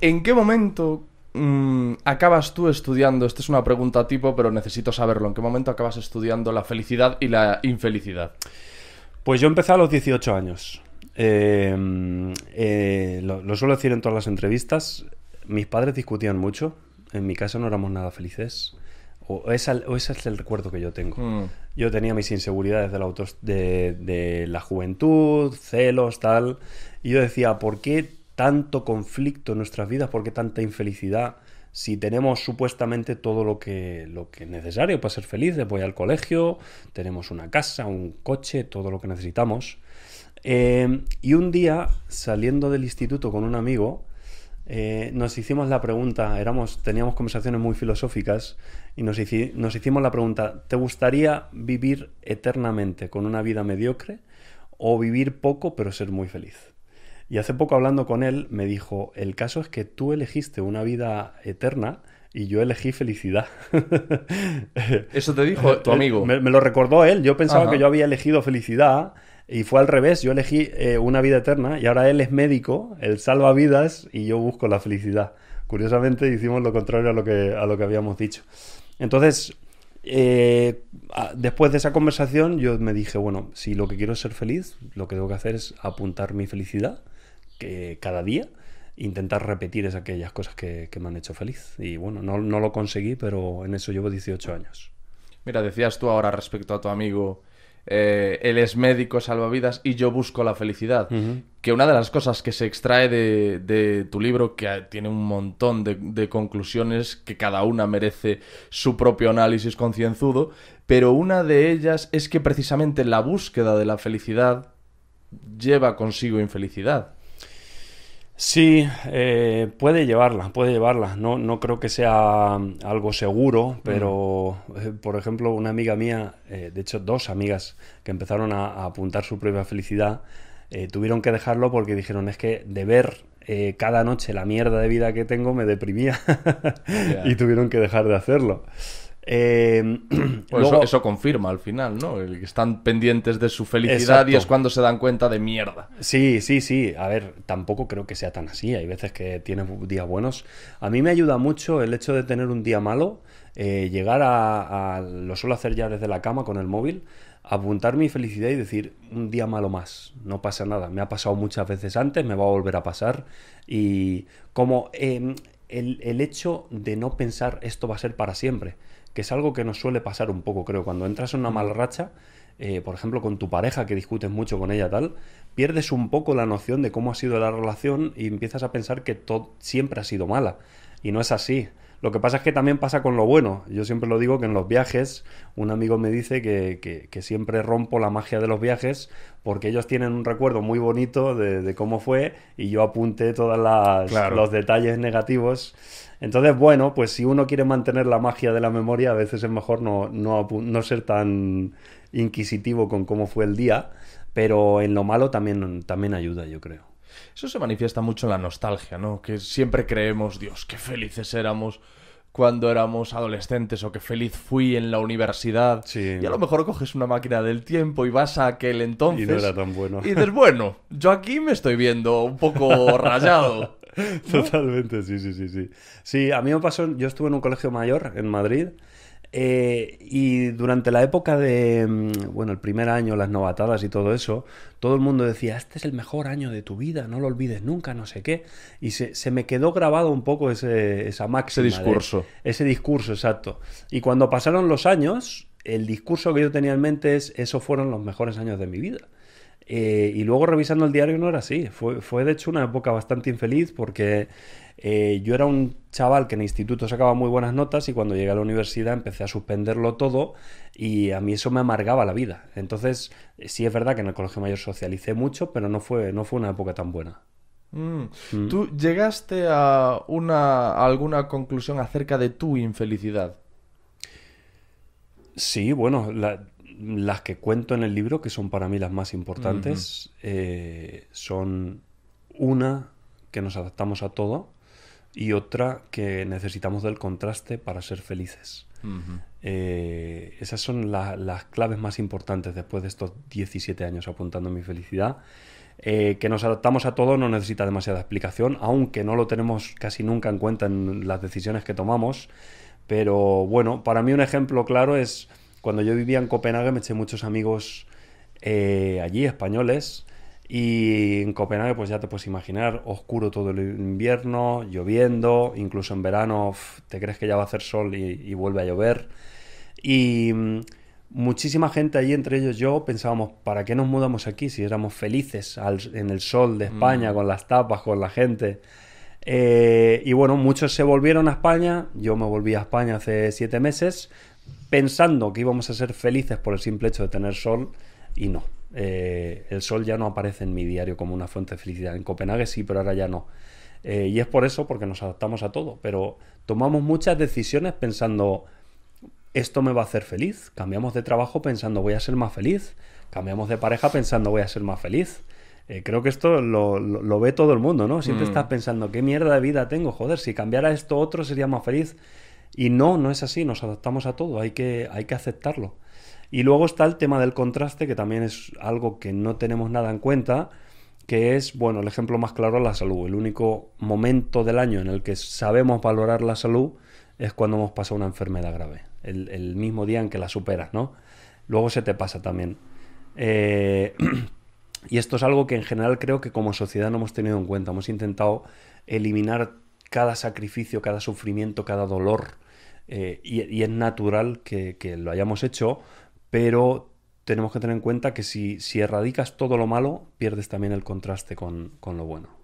¿En qué momento mm, acabas tú estudiando? Esta es una pregunta tipo, pero necesito saberlo. ¿En qué momento acabas estudiando la felicidad y la infelicidad? Pues yo empecé a los 18 años. Em, eh, lo, suelo decir en todas las entrevistas. Mis padres discutían mucho. En mi casa no éramos nada felices. O, ese es el recuerdo que yo tengo. Mm. Yo tenía mis inseguridades de la, de la juventud, celos, tal. Y yo decía, ¿por qué tanto conflicto en nuestras vidas, por qué tanta infelicidad, si tenemos supuestamente todo lo que, lo que es necesario para ser felices, voy al colegio, tenemos una casa, un coche, todo lo que necesitamos. Em, y un día, saliendo del instituto con un amigo, eh, nos hicimos la pregunta, éramos, teníamos conversaciones muy filosóficas y nos hicimos la pregunta, ¿te gustaría vivir eternamente con una vida mediocre o vivir poco pero ser muy feliz? Y hace poco hablando con él me dijo, el caso es que tú elegiste una vida eterna y yo elegí felicidad. Eso te dijo tu eh, amigo. Me, lo recordó él, yo pensaba que yo había elegido felicidad. Y fue al revés, yo elegí eh, una vida eterna y ahora él es médico, él salva vidas y yo busco la felicidad. Curiosamente hicimos lo contrario a lo que, a lo que habíamos dicho. Entonces, eh, después de esa conversación yo me dije, bueno, si lo que quiero es ser feliz, lo que tengo que hacer es apuntar mi felicidad cada día intentar repetir es aquellas cosas que, me han hecho feliz. Y bueno, no, lo conseguí, pero en eso llevo 18 años. Mira, decías tú ahora respecto a tu amigo, eh, él es médico, salvavidas y yo busco la felicidad. Que una de las cosas que se extrae de, tu libro, que tiene un montón de, conclusiones que cada una merece su propio análisis concienzudo, pero una de ellas es que precisamente la búsqueda de la felicidad lleva consigo infelicidad. Sí, eh, puede llevarla, puede llevarla. No, no creo que sea mm, algo seguro, mm. pero eh, por ejemplo, una amiga mía, eh, de hecho dos amigas que empezaron a, apuntar su propia felicidad, tuvieron que dejarlo porque dijeron es que de ver cada noche la mierda de vida que tengo me deprimía y tuvieron que dejar de hacerlo. Em, eso, confirma al final, ¿no? El que están pendientes de su felicidad y es cuando se dan cuenta de mierda. Sí, sí, sí. A ver, tampoco creo que sea tan así. Hay veces que tienes días buenos. A mí me ayuda mucho el hecho de tener un día malo, eh, llegar a, Lo suelo hacer ya desde la cama con el móvil apuntar mi felicidad y decir un día malo más, no pasa nada, me ha pasado muchas veces antes, me va a volver a pasar y como em, el, el, hecho de no pensar esto va a ser para siempre, que es algo que nos suele pasar un poco, creo. Cuando entras en una mm. mal racha, eh, por ejemplo, con tu pareja que discutes mucho con ella, tal, pierdes un poco la noción de cómo ha sido la relación y empiezas a pensar que todo siempre ha sido mala. Y no es así. Lo que pasa es que también pasa con lo bueno. Yo siempre lo digo que en los viajes, un amigo me dice que, siempre rompo la magia de los viajes porque ellos tienen un recuerdo muy bonito de, cómo fue y yo apunté todos los detalles negativos. Entonces, bueno, pues si uno quiere mantener la magia de la memoria, a veces es mejor no, no ser tan inquisitivo con cómo fue el día, pero en lo malo también, también ayuda, yo creo. Eso se manifiesta mucho en la nostalgia, ¿no? Que siempre creemos, Dios, qué felices éramos cuando éramos adolescentes o qué feliz fui en la universidad. Y a lo mejor coges una máquina del tiempo y vas a aquel entonces. Y no era tan bueno. Y dices, bueno, yo aquí me estoy viendo un poco rayado. Totalmente, sí, sí, sí, sí. Sí, a mí me pasó, yo estuve en un colegio mayor en Madrid eh, y durante la época de, mm, bueno, el primer año, las novatadas y todo eso, todo el mundo decía, este es el mejor año de tu vida, no lo olvides nunca, no sé qué. Y se, me quedó grabado un poco ese, esa máxima. Ese discurso. ese discurso, exacto. Y cuando pasaron los años, el discurso que yo tenía en mente es, esos fueron los mejores años de mi vida. Eh, y luego revisando el diario no era así. Fue, de hecho una época bastante infeliz porque eh, yo era un chaval que en instituto sacaba muy buenas notas y cuando llegué a la universidad empecé a suspenderlo todo y a mí eso me amargaba la vida. Entonces, sí es verdad que en el colegio mayor socialicé mucho, pero no fue, no fue una época tan buena. Mm. Mm. ¿Tú llegaste a, una, alguna conclusión acerca de tu infelicidad? Sí, bueno, la, las que cuento en el libro, que son para mí las más importantes, eh, son una que nos adaptamos a todo y otra que necesitamos del contraste para ser felices. Eh, esas son las claves más importantes después de estos 17 años apuntando mi felicidad. Eh, que nos adaptamos a todo no necesita demasiada explicación, aunque no lo tenemos casi nunca en cuenta en las decisiones que tomamos. Pero bueno, para mí un ejemplo claro es cuando yo vivía en Copenhague me eché muchos amigos eh, allí, españoles, y en Copenhague pues ya te puedes imaginar, oscuro todo el invierno, lloviendo, incluso en verano te crees que ya va a hacer sol y, vuelve a llover. Y mm, muchísima gente allí, entre ellos yo, pensábamos, ¿para qué nos mudamos aquí si éramos felices en el sol de España, mm. con las tapas, con la gente? Eh, y bueno, muchos se volvieron a España, yo me volví a España hace siete meses pensando que íbamos a ser felices por el simple hecho de tener sol y no. Eh, el sol ya no aparece en mi diario como una fuente de felicidad. En Copenhague sí, pero ahora ya no. Eh, y es por eso, porque nos adaptamos a todo, pero tomamos muchas decisiones pensando, esto me va a hacer feliz. Cambiamos de trabajo pensando, voy a ser más feliz. Cambiamos de pareja pensando, voy a ser más feliz. Eh, creo que esto lo, ve todo el mundo, ¿no? Siempre mm. estás pensando, ¿qué mierda de vida tengo? Joder, si cambiara esto otro sería más feliz. Y no, no es así, nos adaptamos a todo, hay que, hay que aceptarlo. Y luego está el tema del contraste, que también es algo que no tenemos nada en cuenta, que es, bueno, el ejemplo más claro es la salud. El único momento del año en el que sabemos valorar la salud es cuando hemos pasado una enfermedad grave, el, mismo día en que la superas, ¿no? Luego se te pasa también. Eh, y esto es algo que en general creo que como sociedad no hemos tenido en cuenta. Hemos intentado eliminar cada sacrificio, cada sufrimiento, cada dolor. Eh, y, es natural que, lo hayamos hecho, pero tenemos que tener en cuenta que si, erradicas todo lo malo, pierdes también el contraste con lo bueno.